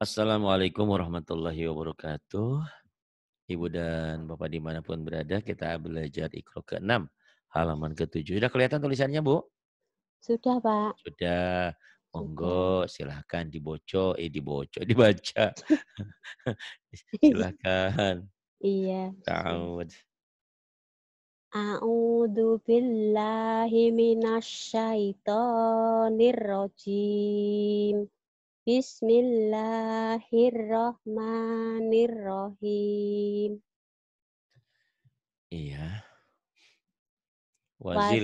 Assalamualaikum warahmatullahi wabarakatuh. Ibu dan Bapak dimanapun berada, kita belajar ikro ke-6, halaman ke-7. Sudah kelihatan tulisannya, Bu? Sudah, Pak. Sudah. Monggo, silahkan diboco, eh diboco, dibaca. silahkan. Iya. Ta'ud. A'udhu billahi minasyaitonir Bismillahirrahmanirrahim. Iya. Wazil.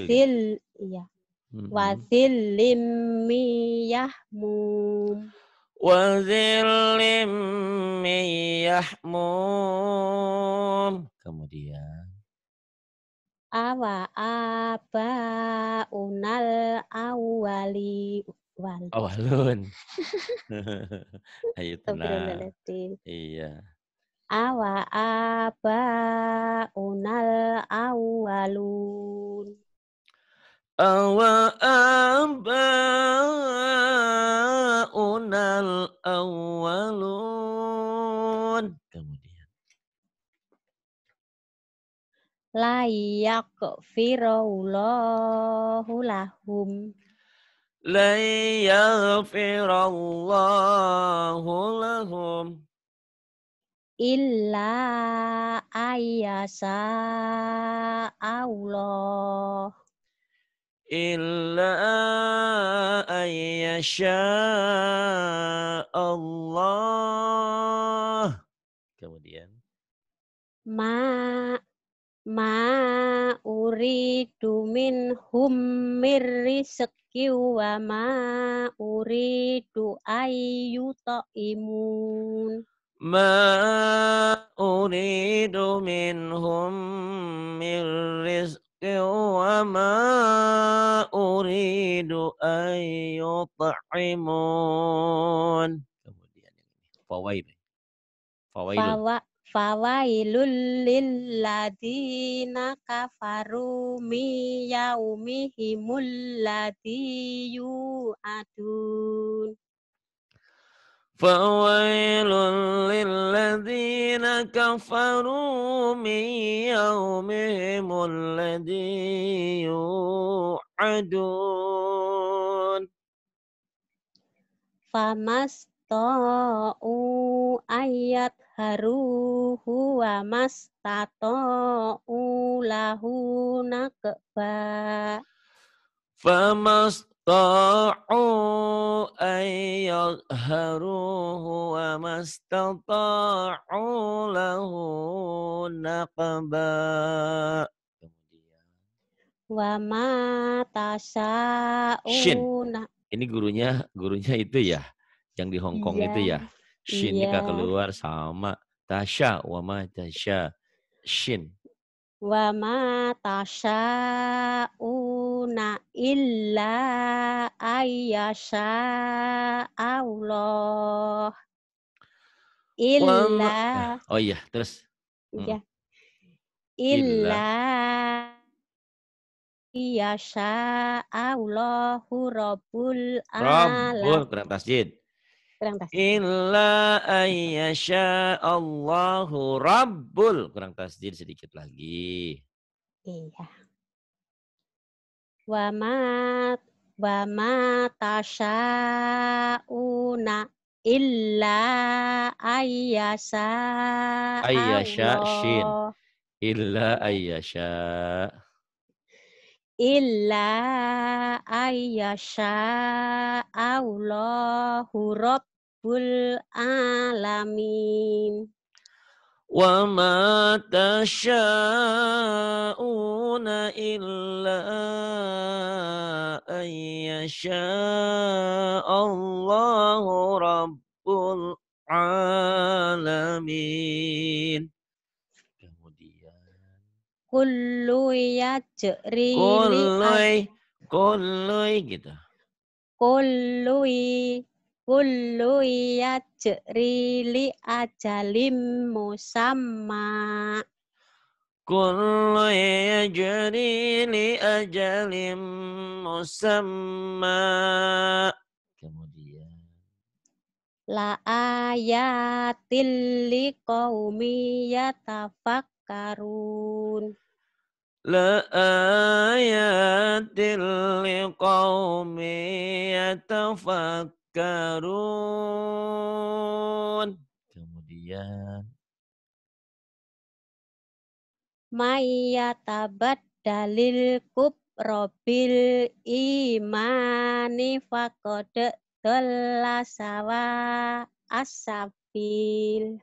Ya? Wazil iya. Mm-hmm. Wazilim miyahmum. Wazilim Kemudian. Awa aba unal awali. Walun. Oh, Walun. Ayo tenang. Iya. Awa apa unal awalun. Awa apa unal awalun. Kemudian. Layak firullahu lahum Layyafirallahum, ilaa ayya sha allah, ilaa ayya allah. Kamu Ma ma uridumin humiri sek haqqi wa ma uridu imun. Ma uridu minhum min rizqi wa ma uridu ayu Kemudian ini. Fawaid. Fawaid. Fawaid. Fawailul lilladina kafaru mi yaumihimul ladhi yu'adun. فويل للذين adun. Famas يومهم ayat jahruhu wa tato ulahu nakba famasta'u ayyadharuhu wa mastata'u lahu nakba wa ma tasa'una ini gurunya gurunya itu ya yang di Hongkong Kong itu ya Shin yeah. keluar sama Tasha, wama Tasha, Shin. Wama Tasha una illa ayasha Allah. Illa. Wama. Ah, oh iya, terus. Hmm. Iya. Illa Illa sya Allahu Rabbul Alamin. Rabbul, kurang tasjid kurang tasdih. Illa ayyasha Allahu Rabbul. Kurang tasdih sedikit lagi. Iya. Wa ma wa ma tasha'una illa ayyasha Ayyasha shin. Illa ayyasha illa ayyasha Allahu rabbul alamin wa ma tasha'una illa ayyasha Allahu rabbul alamin ya ceri kului kului gitu. Kului ya ceri li sama kului ya ceri li aja limu Kemudian. La ayatil li qawmi yatafakkarun. لآيات لقوم يتفكرون kemudian mayatabat dalil kub robil imani fakode telasawa sawa asabil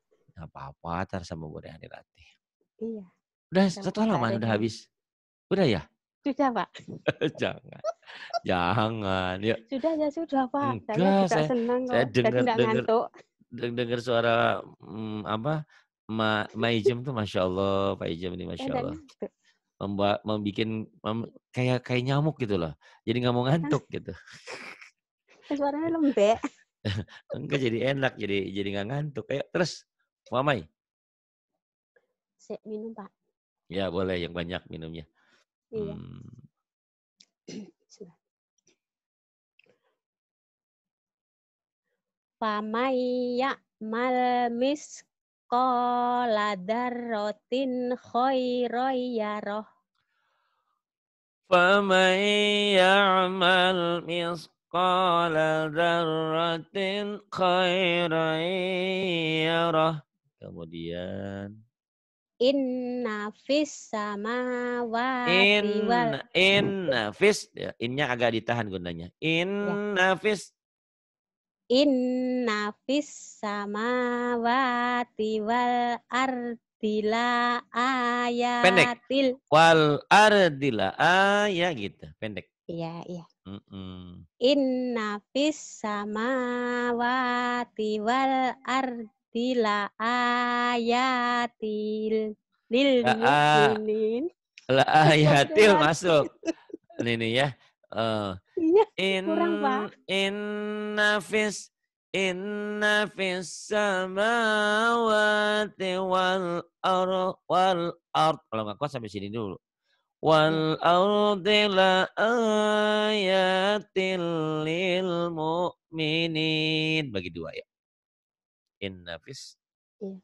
Nggak apa-apa, ntar sama Bunda hari dilatih. Iya. Udah satu halaman udah habis. Udah ya? Sudah, Pak. jangan. jangan. Ya. Sudah ya, sudah, Pak. Enggak, saya sudah saya, senang saya kok. Dengar, saya dengar, dengar suara hmm, apa? Ma, Ma Ijem tuh Masya Allah, Pak Ijem ini Masya Allah. Membuat, membuat mem, kayak kayak nyamuk gitu loh. Jadi nggak mau ngantuk gitu. Suaranya lembek. Enggak jadi enak, jadi jadi nggak ngantuk. ya terus Mamai. Saya minum, Pak. Ya, boleh yang banyak minumnya. Iya. Hmm. ya ya'mal miskola darrotin khoiroi yaroh. فمن يعمل مثقال ذرة خيرا يره Kemudian Inna fis wa Inna, inna fis ya, innya agak ditahan gunanya. Ya. Inna fis Inna fis wa wal ardila ayatil. Pendek. Wal ardila ayat gitu, pendek. Iya, iya. Mm -mm. Inna fis wa wal ardila tila ayatil lil ya, lil ah. la ayatil masuk ini nih ya uh, iya, in kurang, Pak. inna fis inna fis samawati wal ar wal ard kalau nggak kuat sampai sini dulu wal iya. ardi la ayatil lil mu'minin bagi dua ya In nafis. In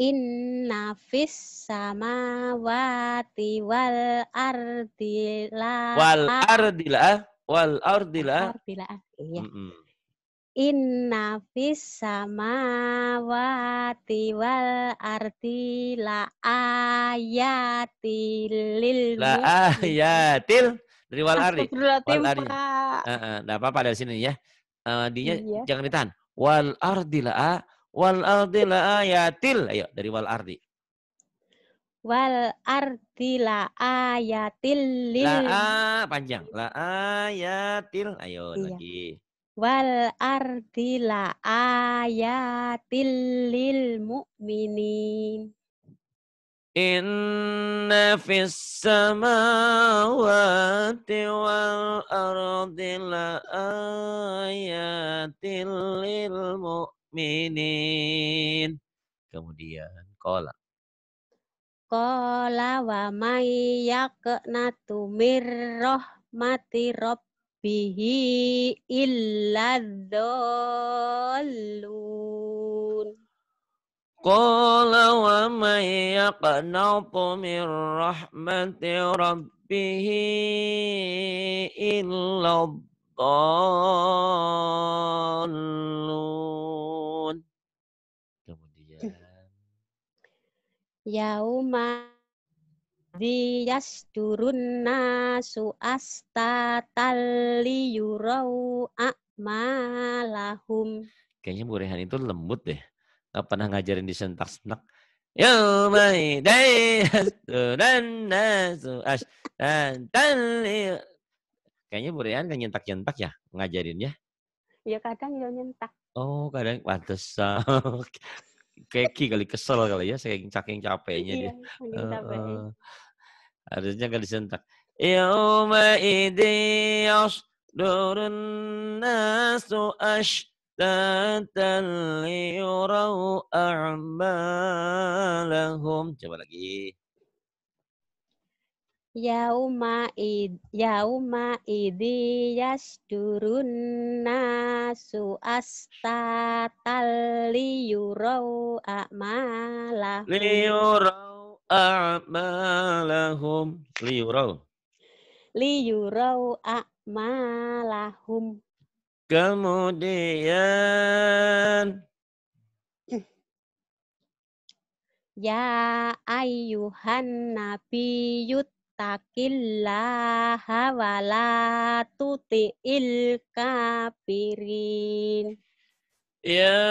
Inna fis wati wal ardila. Wal ardila. Wal ardila. Ardila. Iya. Mm -mm. Inna fis samawati wal arti iya. la ayatil lil La ayatil dari wal ardi. Wal ardi. apa-apa dari sini ya. Uh, dinya iya. jangan ditahan. Wal ardila wal ardila ayatil. Ayo dari wal ardi. Wal ardila ayatil lil. La panjang. La ayatil. Ayo iya. lagi. Wal ardila ayatil lil mu'minin. إن في السماوات والأرض لآيات للمؤمنين kemudian kola kola wa mayyak natumir rahmati rabbihi illa dhalun wa man yaqnatu min rahmati rabbihi illa الضالون kemudian yauma turun nasu astatal a'malahum. Kayaknya Bu Rehan itu lembut deh nggak pernah ngajarin di sentak-sentak. Yaumai dan nasu Kayaknya Bu Rian kan nyentak-nyentak ya ngajarin Ya kadang yo ya nyentak. Oh kadang pantes. Keki kali kesel kali ya saking saking capeknya iya, dia. harusnya Uh, uh, harusnya my disentak. Yauma idin yasdurun nasu ash أشتاتا ليروا أعمالهم coba lagi Yauma id yauma idi yasdurun nasu astatal liyurau a'malahum liyurau a'malahum liyurau liyurau a'malahum Kemudian Ya ayuhan nabi yuttaqillah wa la tuti'il kafirin. Ya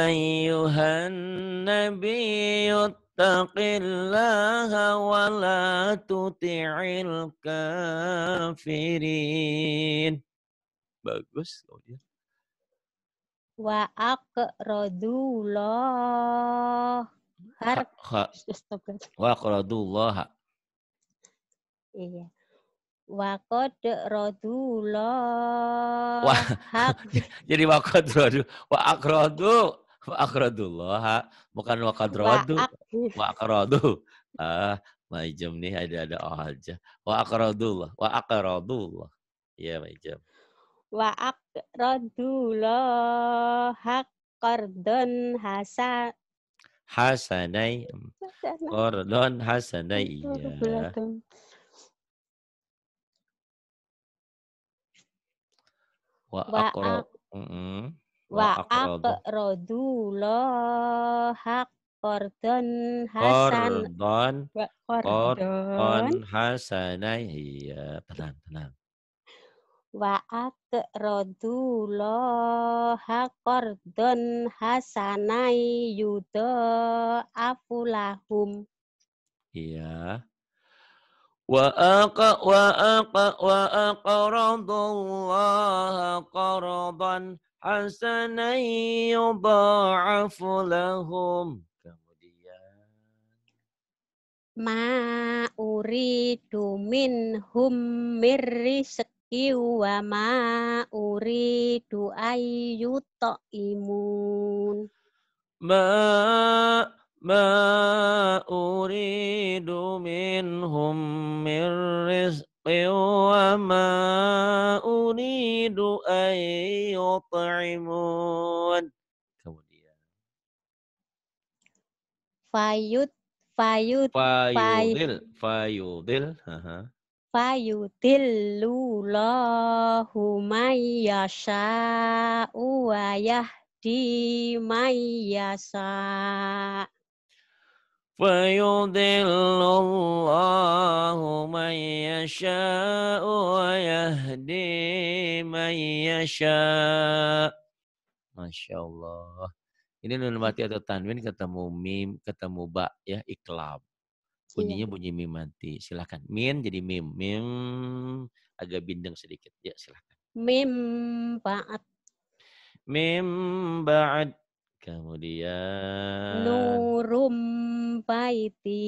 ayuhan nabi yuttaqillah wa la tuti'il kafirin bagus kemudian wa aqradullah har wa aqradullah iya wa qad radullah jadi wa qad radu wa aqradu wa aqradullah bukan wa qad radu wa aqradu ah nih ada ada oh aja wa aqradullah wa aqradullah ya majem wa aqradullah haqqardon hasa hasanai kordon hasanai ya. wa aqrad wa aqradullah Kordon Hasan. Kordon. Kordon. Kordon Hasanai. Iya, tenang, tenang wa akrodu laha qardon hasanai yudo afulahum iya wa aqa wa aqa wa aqradallaha qardan hasanan yudha'afu lahum kemudian minhum mirrizq Iwa ma duai yuto imun. Ma ma uri minhum min rizqin wa ma uridu ayyut'imun. Kemudian. Fayud Fayud Fayudil Fayudil. Aha fayudillahu mayyasha'u wa yahdi mayyasha' فيضل الله من يشاء ويهدي من يشاء Masya Allah. Ini nun mati atau tanwin ketemu mim, ketemu ba, ya iklab. Iya. Bunyinya bunyi mim mati. Silahkan. Min jadi mim. Mim agak bindeng sedikit. Ya silahkan. Mim ba'at. Mim ba'at. Kemudian. Nurum baiti.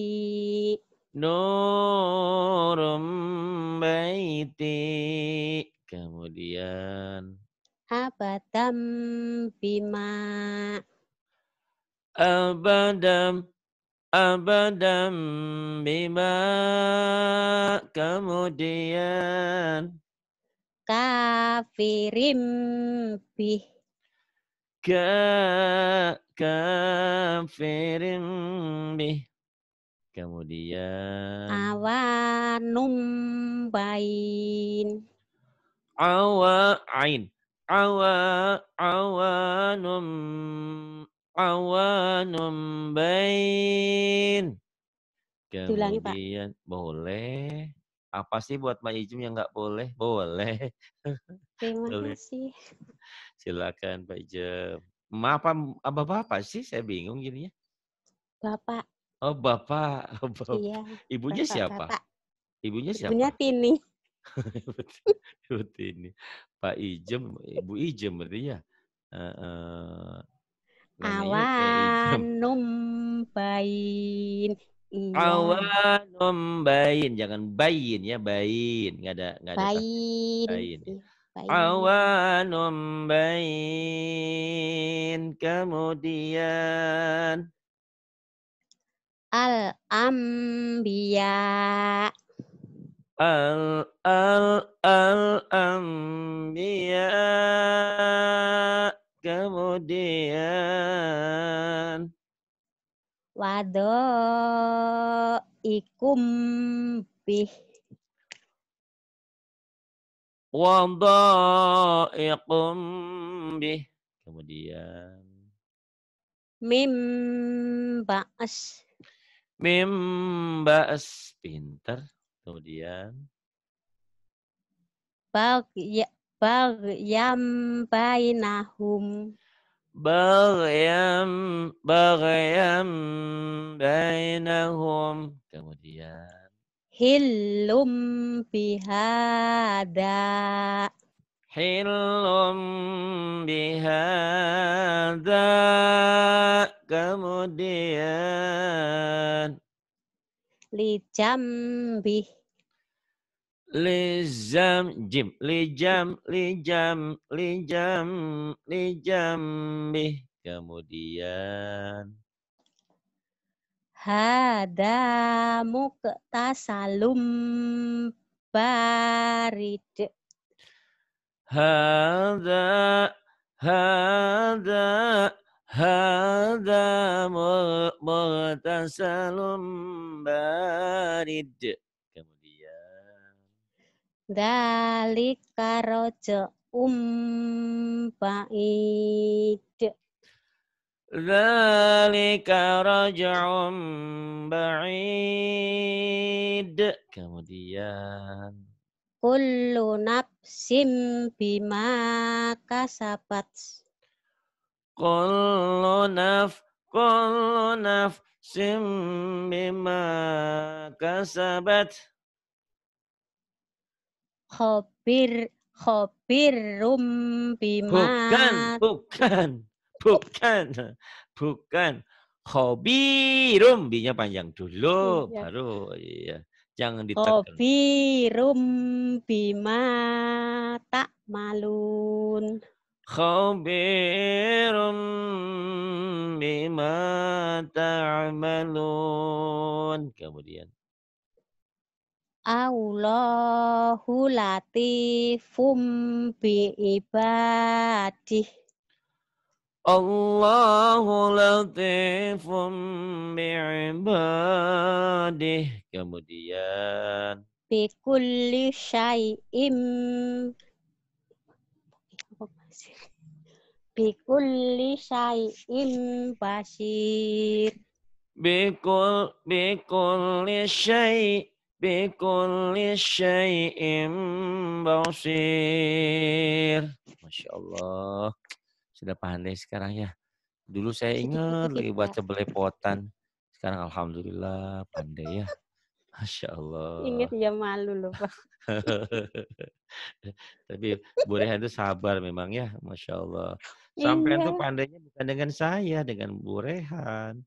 Nurum baiti. Kemudian. Abadam bima. Abadam Abadam bima kemudian kafirim bi ka kafirim bih kemudian awanum bain awa ain awa awanum awanum bain. Kemudian Pak. boleh. Apa sih buat Mbak Ijum yang nggak boleh? Boleh. Terima boleh. kasih. Silakan Pak Ijum. maaf apa apa bapak sih? Saya bingung ya. Bapak. Oh bapak. Oh, bapak. Iya. Ibunya bapak, siapa? Bapak. Ibunya siapa? Ibunya Tini. Ibu Tini. Pak Ijem, Ibu Ijem berarti ya. Uh, uh, Awanum bain. Iya. Awanum bain, jangan bain ya bain, nggak ada nggak ada. Bain. bain. Ya. bain. Awanum bain, kemudian al ambia al al al ambia kemudian wado ikum wado ikum bih kemudian mim ba'as mim ba'as pinter kemudian bag ya, Bagyam bainahum. Bagyam, bagyam bainahum. Kemudian. Hilum bihada. Hilum bihada. Kemudian. Lijam bih Lijam jim lijam lijam lijam lijam bi kemudian hada muktasalum barid hada hada hada muktasalum barid Dalika rojo umbaid. Zalika raj'un ba'id. Kemudian kullu nafsim bima kasabat. Kullu naf kullu sim bima kasabat khobir khobirum bima bukan bukan bukan bukan khobirum binya panjang dulu iya. baru iya jangan ditekan khobirum bima tak malun khobirum bima ta'malun kemudian Allahu latifum bi ibadih. Allahu latifum bi ibadih. Kemudian bi kulli syai'im bi kulli syai'im basir. Bi kulli syai'im bikulli syai'im basir. Masya Allah. Sudah pandai sekarang ya. Dulu saya ingat lagi baca belepotan. Sekarang Alhamdulillah pandai ya. Masya Allah. Ingat ya malu loh Pak. Tapi Bu Rehan itu sabar memang ya. Masya Allah. Sampai iya. itu pandainya bukan dengan saya, dengan Bu Rehan.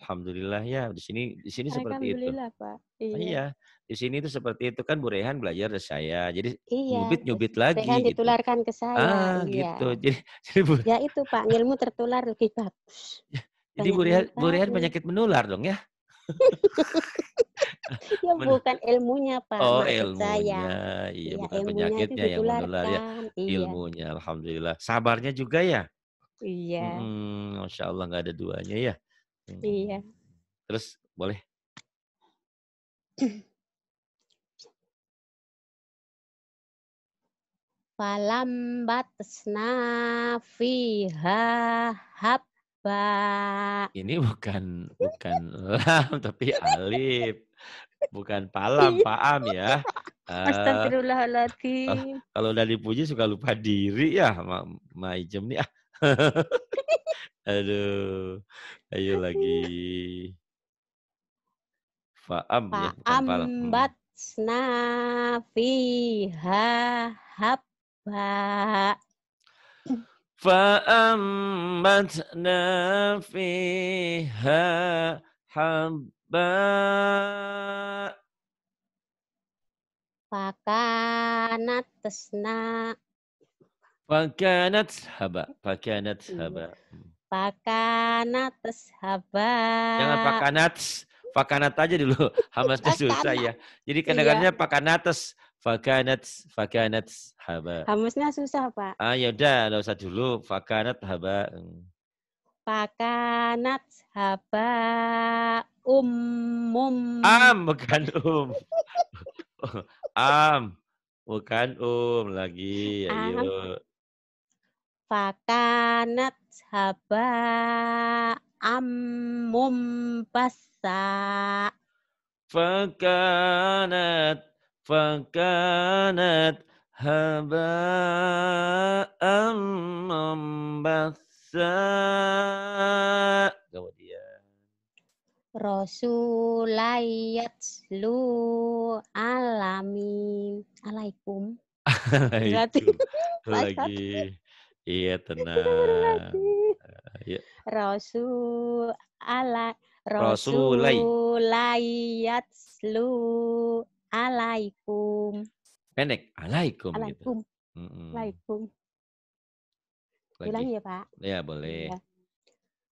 Alhamdulillah ya di sini di sini seperti itu. Pak. Iya. Oh, iya. Di sini itu seperti itu kan Bu Rehan belajar dari saya. Jadi iya, nyubit-nyubit lagi Rehan gitu. ditularkan ke saya. Ah, iya. gitu. Jadi jadi Bu Ya itu Pak, ilmu tertular lebih bagus. Ya, jadi Bu Rehan Bu Rehan penyakit menular dong ya. ya Men bukan ilmunya Pak. Oh, ilmunya. Saya. Iya, iya ya, bukan penyakitnya yang menular ya. Iya. Ilmunya alhamdulillah. Sabarnya juga ya. Iya. Hmm, Masya Allah nggak ada duanya ya. Iya. iya. Terus boleh? Falam batasna fiha habba. Ini bukan bukan lam tapi alif. Bukan palam, paam iya. ya. Astagfirullahaladzim. Uh, kalau udah dipuji suka lupa diri ya, Ma, ma nih. Ah. Aduh, ayo lagi. Fa'am ya. Fa'am hmm. bat ha habba. Fa'am bat ha habba. Pakanat tesna. Pakanat haba. Pakanat haba. Hmm. Hmm. Pakanates haba. Jangan pakanat, pakanat aja dulu. Hamasnya susah ya. Jadi kadang-kadangnya iya. pakanates, fakanats, fakanats haba. Hamasnya susah, Pak. Ah, ya udah, enggak usah dulu fakanat haba. Pakanat haba umum. Am bukan um. Am bukan um lagi. Ayo. Am fakanat haba ammum basa fakanat fakanat haba ammum basa kemudian rasulayat lu alamin alaikum Alaikum. Lagi. Iya tenang. Ya. Rasul ala Rasulai. Rasulayat lu alaikum. Pendek, alaikum. Gitu. Alaikum. Gitu. Mm -mm. Alaikum. Lagi. ya Pak? Ya boleh. Ya.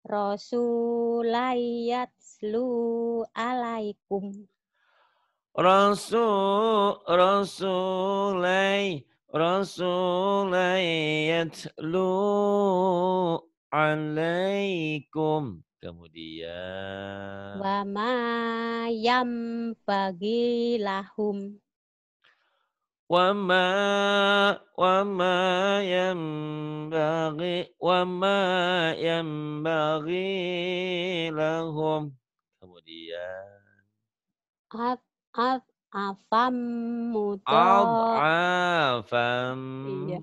Rasulayat lu alaikum. Rasul, Rasulai رسولا يتلو عليكم kemudian wama yam bagi lahum wama wama yam bagi wama yam bagi lahum kemudian af af afam mudor afam iya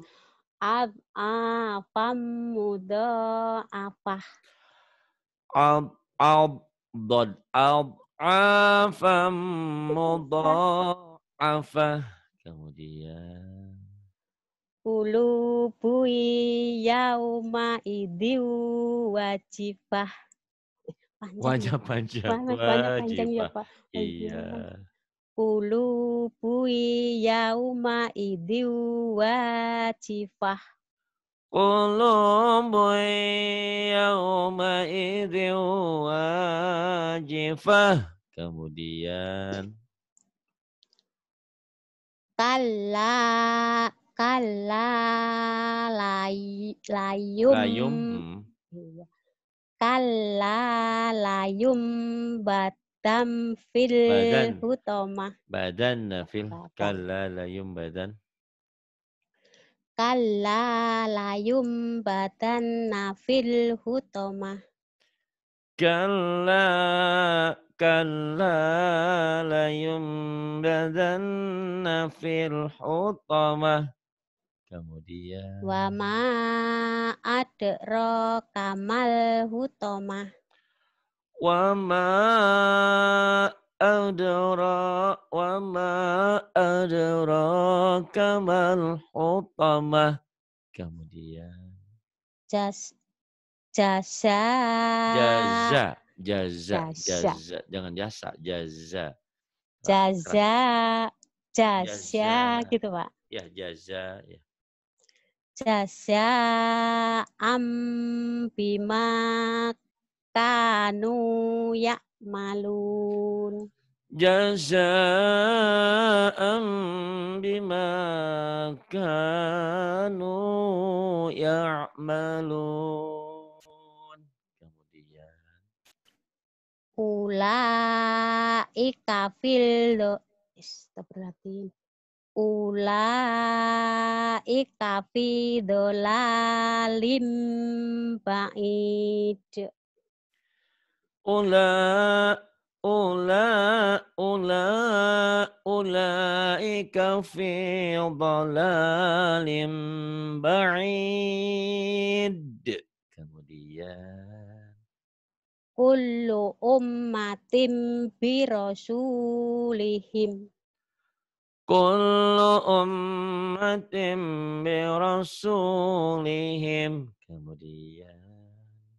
ad afam mudo afah ad ad dod ad afam mudo afah kemudian kulubui yauma idi wajibah panjang ya? wajah panjang, panjang panjang ya pak iya Kulubui yauma idiu wajifah. Kulubui yauma idiu wajifah. Kemudian. Kala kala lay, layum. Layum. Hmm. Iya. Kala layum bat Badan fil hutoma. Badan fil kalla layum badan. Kalla layum badan nafil hutoma. Kalla kalla layum badan nafil hutoma. Kemudian. Wama adro kamal hutoma. وما أدرا وما أدراك kamal الحطمة kemudian jas jasa jaza jaza jaza jangan jasa jaza jaza jasa gitu pak ya jaza ya jasa bimak kanu malun, Jaza'an bima kanu ya'malun. Kemudian. Ula'ika fil Astagfirullahaladzim. Ula'ika fi dolalim ba'id. أولا أولا أولا أولئك في ضلال بعيد kemudian كل أمة برسولهم كل أمة برسولهم kemudian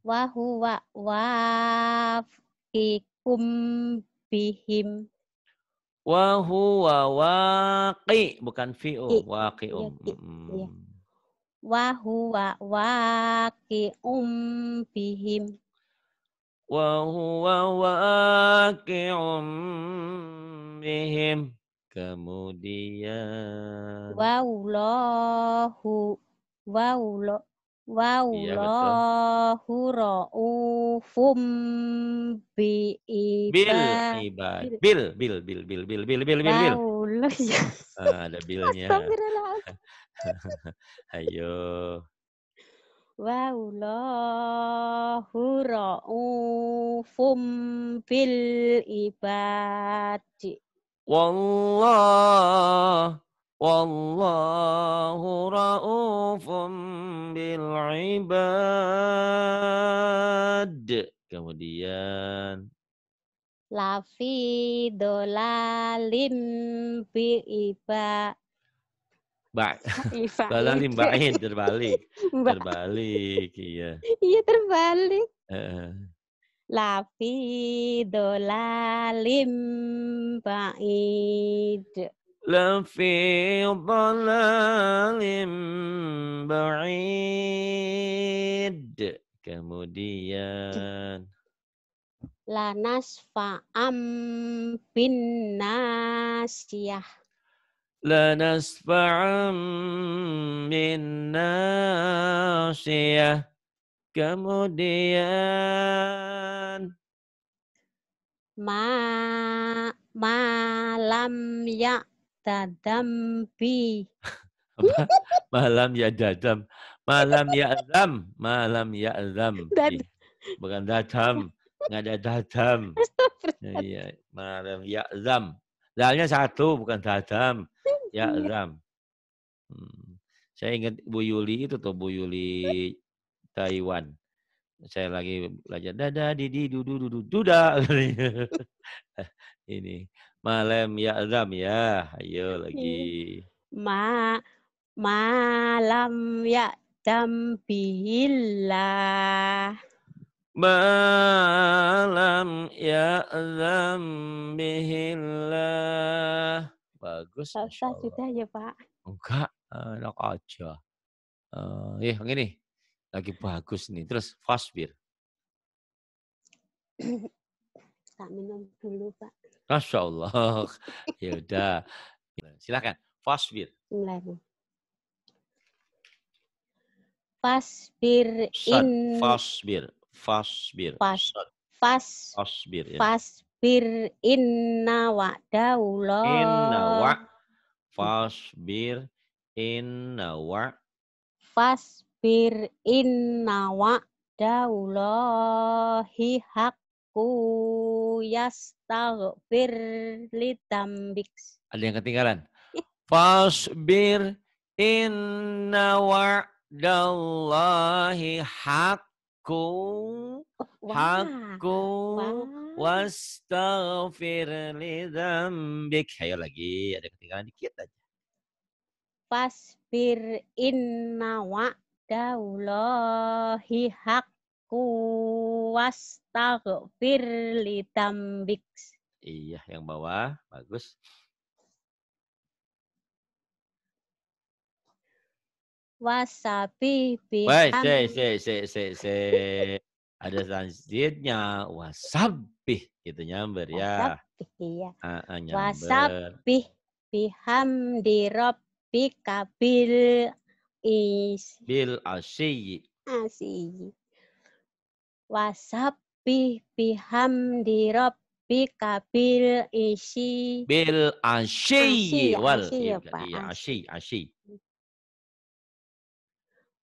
wa huwa waqikum bihim wa huwa waqi bukan fi'u waqi'um iya. iya. wa huwa waqi'um bihim wa huwa waqi'um bihim kemudian waulahu waulo Iya, Wallahu ra'ufum bi'ibad. bil Bil bil bil bil bil bil bil bil bil. Oh iya. Ah, ada bilnya. Ayo. Wallahu ra'ufum bil ibad. Wallahu ra'ufum bil Kemudian lafi dolalim bi iba. Ba dolalim ba'in iya, terbalik. terbalik, iya. Iya terbalik. Uh. Lafi dolalim ba'id. لفي ضلال بعيد kemudian La nasfa am bin nasiyah nasfa am bin nasiyah kemudian ma malam ya dampi. malam ya dadam. Malam ya dam. Malam ya dam. Bukan dadam. Nggak ada dadam. Ya, iya, malam ya dam. Dalnya satu, bukan dadam. Ya dam. Iya. Hmm. Saya ingat Bu Yuli itu tuh, Bu Yuli Taiwan. Saya lagi belajar dada didi dudu dudu duda. Ini Malam ya Adam ya. Ayo lagi. Ma malam ya jam billah. Malam ya Adam billah. Bagus. Gak usah sudah ya Pak. Enggak, enak aja. Uh, eh, begini. Eh, lagi bagus nih. Terus fasbir. tak minum dulu, Pak. Masya Allah. ya udah. Silakan. Fasbir. Fasbir in fasbir fasbir fas fasbir ya. fasbir inna wa'da Allah inna wa fasbir inna wa fasbir inna nawak Allahi hak aku yastaghfir litambik. Ada yang ketinggalan. Fasbir inna wa'dallahi haqqu oh, haqqu wastaghfir lidambik. Ayo lagi, ada ketinggalan dikit aja. Fasbir inna wa'dallahi haqqu wastaghfir li dambik. Iya, yang bawah. Bagus. Wasabi biham. Wait, se se se se se. Ada transitnya. Wasabi. gitu nyamber ya. Wasabi, iya. Wasabi biham kabil is. Bil asyi. Asyi biham bihamdi rabbika kabil isi. Bil ashi wal ashi iya, iya, ashi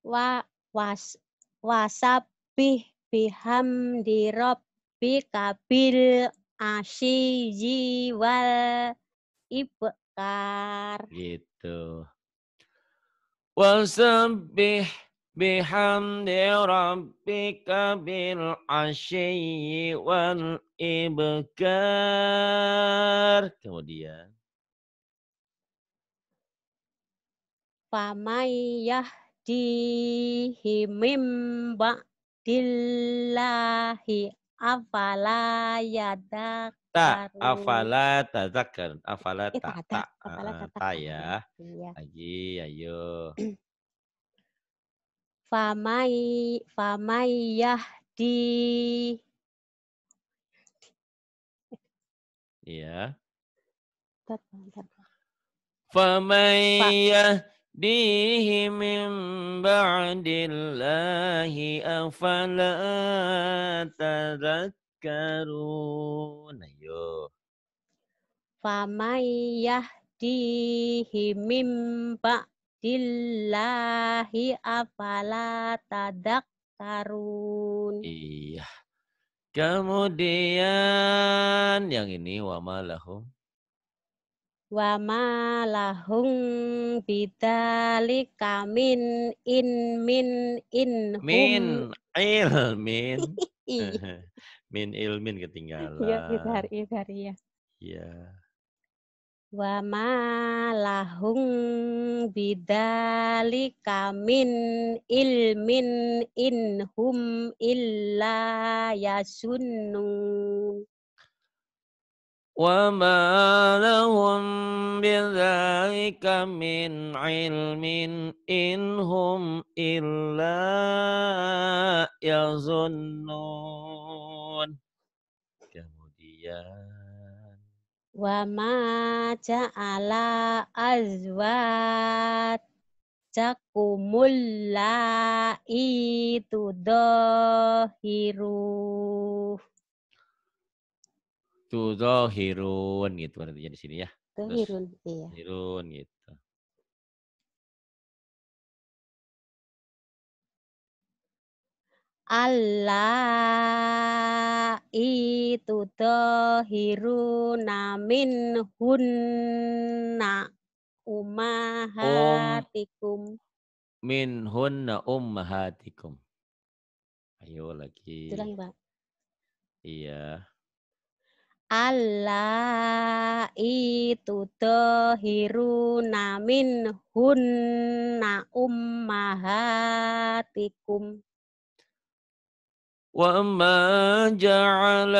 Wa was biham bihamdi rabbika kabil ashi wal ibkar. Gitu. Wasabih bihamdi rabbika bil asyi wal ibkar. Kemudian. Pamayah dihimim ba'dillahi afala yadak ta afala tazakkarun afala eh, ta ta tak ta, ta, ta, ta, ta, ta, ta, ta ya, ya? Iya. lagi ayo famai famai yahdi Iya. famai yahdi min ba'dillahi afala tadhakkarun. Nah, Ayo. famai yahdi min ba'dillahi ayatillahi afala tadakkarun. Iya. Kemudian yang ini wama lahum. Wama lahum bidali kamin in min in hum. Iya. Min ilmin. min iya, ilmin iya, ketinggalan. Iya, idhar, idhar, iya. Iya wa malahum bidzalika min ilmin inhum illa yasunnun wa ma lahum bidzalika min ilmin inhum illa yazunnun kemudian wa ma ja'ala azwat jakumul tudohiru tudohirun gitu artinya di sini ya tudohirun iya hirun gitu Allah itu dohiruna min hunna umahatikum. Um, min hunna umahatikum. Ayo lagi. Ulangi, Pak. Iya. Allah itu dohiruna min hunna ummahatikum. وما جعل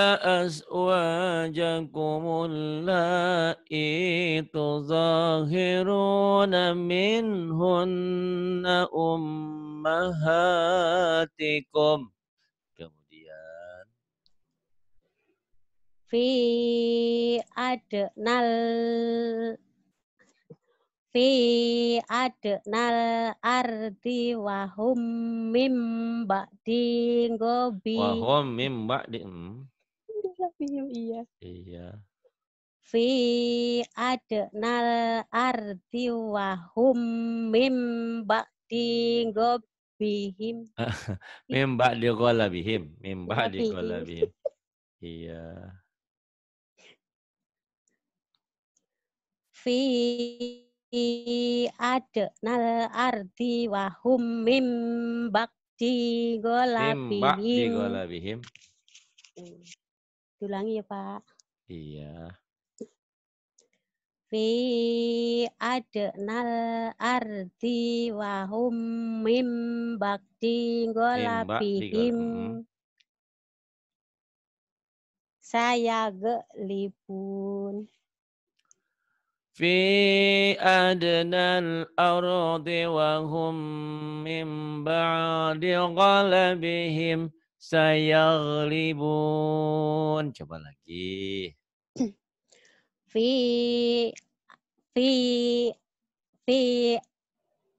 أزواجكم اللائي تظاهرون منهن أمهاتكم kemudian fi adnal fi adnal ardi wahum mim ba'di gobi. Wahum mim ba'di. Hmm. iya. Iya. Fi adnal ardi wahum mim ba'di gobihim. mim ba'di bihim Mim ba'di bihim iya. Fi ade nal ardi wahum mim bakti golabihim. bakti golabihim. Tulangi ya Pak. Iya. Fi ade nal ardi wahum mim bakti golabihim. Saya gelipun fi adnal ardi wa hum min ba'di ghalabihim sayaghlibun coba lagi fi fi fi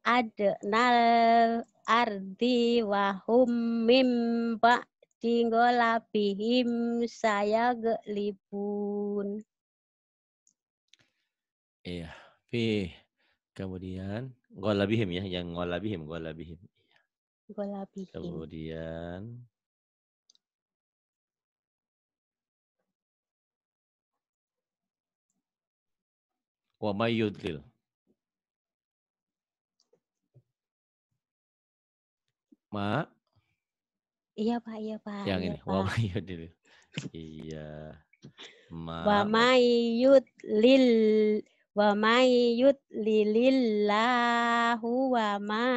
adnal ardi wa hum min ba'di ghalabihim sayaghlibun Iya. Fi. Kemudian golabihim ya, yang golabihim, golabihim. Iya. Golabihim. Kemudian wa mayyudlil. Ma? Iya, Pak, iya, Pak. Yang iya, ini, wa mayyudlil. iya. Ma. Wa mayyudlil wa may yudlilillahu wa ma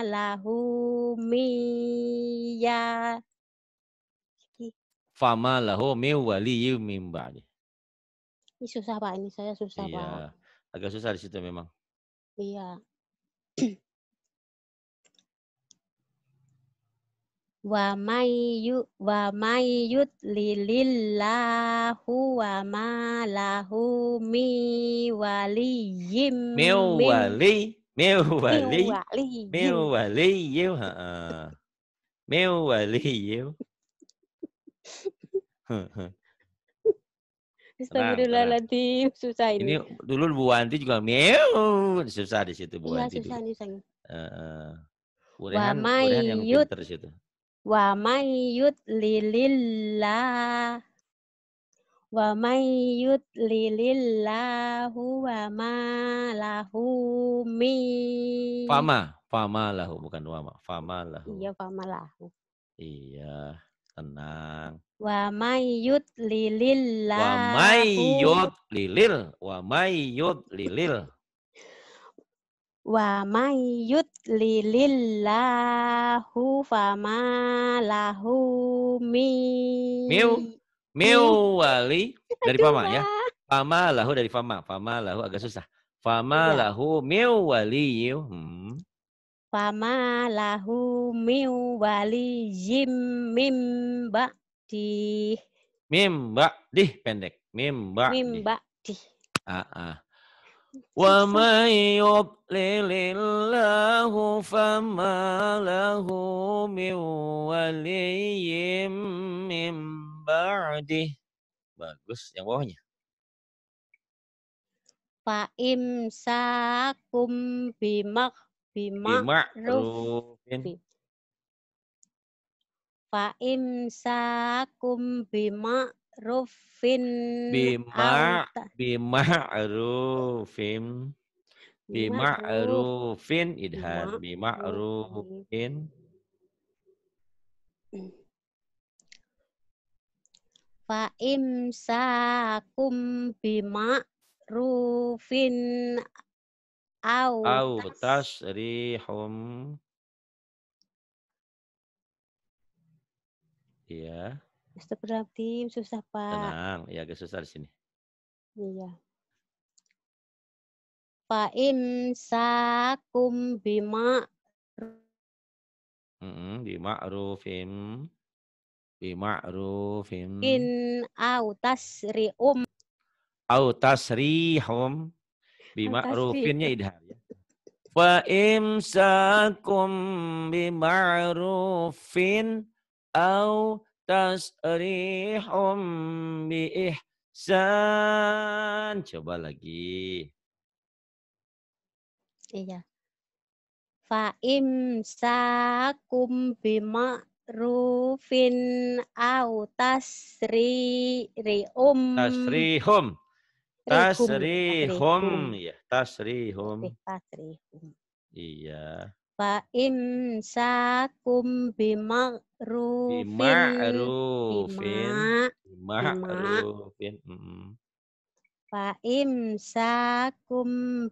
lahu miya fama lahu mi waliyu min ba'di ini susah pak ini saya susah iya. pak agak susah di situ memang iya wa mayyu wa mayyut lilillahu wa ma lahu mi waliyim mi wali mi wali mi wali yu ha mi wali yiu Astagfirullahaladzim, susah ini. Ini dulu Bu Wanti juga meow, susah di situ Bu Wanti. Iya, susah nih, Sang. Uh, uh. Wa situ wa may lilillah wa may lilillah wa ma lahu mi fama fama lahu bukan wama fama lahu iya fama lahu iya tenang wa may lilillah wa may lilil wa may lilil wa may fa ma lahu mi miu miu wali dari fama ya fama lahu dari fama fama lahu agak susah fama ya. lahu miu wali hmm. fama lahu miu wali jim mimba di mimba di pendek mimba ba di ah, ah. ومن يضلل الله فما له من ولي من بعده bagus yang bawahnya Fa'im sakum bimak bimak rufin Fa'im sakum bimak Rufin, bima bima Rufin, bima Rufin, idhar bima Rufin, fa imsakum bima rufin au au tasrihum ya yeah. Astagfirullahaladzim, susah Pak. Tenang, ya agak susah di sini. Iya. Pak Imsakum bima Mm-hmm. Bima Rufim. In rium. Autas rium. bima Rufinnya idhar ya. Fa imsakum bima'rufin au tasrihum bi ihsan. Coba lagi. Iya. Fa'im sakum bima rufin au tasri'um. Tasrihum. Tasrihum. Iya. tasrihum. Eh, tasrihum. Iya. Fa'im sakum bima Rufin. Mm. Bima Rufin. Bima, Bima. Rufin. Mm. Fa'im sakum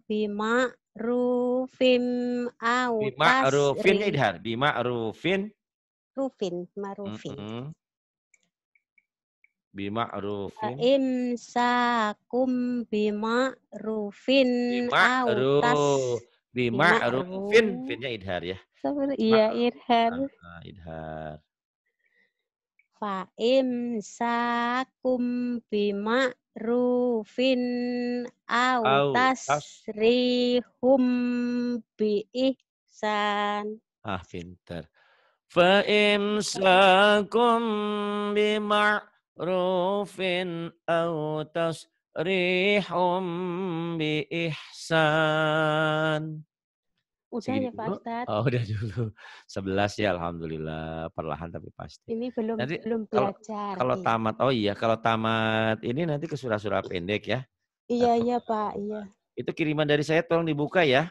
bima Rufin au Bima rufin Idhar. Bima rufin. Rufin. Bima rufin. Mm -hmm. Bima rufin. Fa'im sakum bima rufin. Bima rufin. Bima rufin. Finnya Idhar ya. Sabar. Iya, Irhan. Ah, Irhar. Fa'im sakum bima rufin autas rihum biihsan. Ah, pinter. Fa'im sakum bima rufin autas rihum biihsan. Udah ya Pak Ustadz. Oh, udah dulu. sebelas ya alhamdulillah, perlahan tapi pasti. Ini belum nanti, belum belajar. Kalau, iya. tamat, oh iya, kalau tamat ini nanti ke surah-surah pendek ya. Iya, Atau, iya Pak, iya. Itu kiriman dari saya tolong dibuka ya.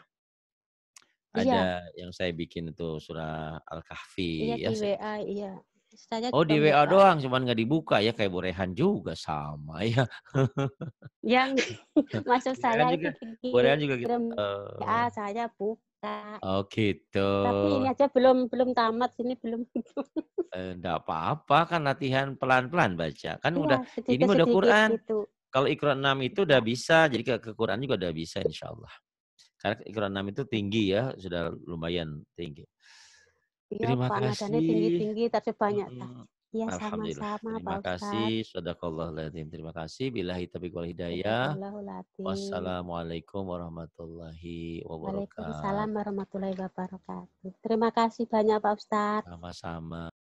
Ada iya. yang saya bikin itu surah Al-Kahfi iya, ya. Di WA, iya oh di WA buka. doang, cuman nggak dibuka ya kayak Borehan juga sama ya. Yang masuk iya kan saya juga, itu Borehan juga gitu. Uh... Ya eh. saya buka. Oh gitu. Tapi ini aja belum belum tamat ini belum. Tidak eh, apa-apa kan latihan pelan-pelan baca kan ya, udah sedikit, ini udah Quran. Gitu. Kalau Iqra enam itu iya. udah bisa, jadi ke, Quran juga udah bisa insya Allah. Karena Iqra enam itu tinggi ya, sudah lumayan tinggi. Iya, Terima kasih. tinggi-tinggi tapi banyak. Hmm. Ya, Alhamdulillah. Sama -sama, Terima Pak kasih. Sadaqallahuladzim. Terima kasih. Bila taufiq wal hidayah. Wassalamualaikum warahmatullahi wabarakatuh. Waalaikumsalam warahmatullahi wabarakatuh. Terima kasih banyak Pak Ustadz. Sama-sama.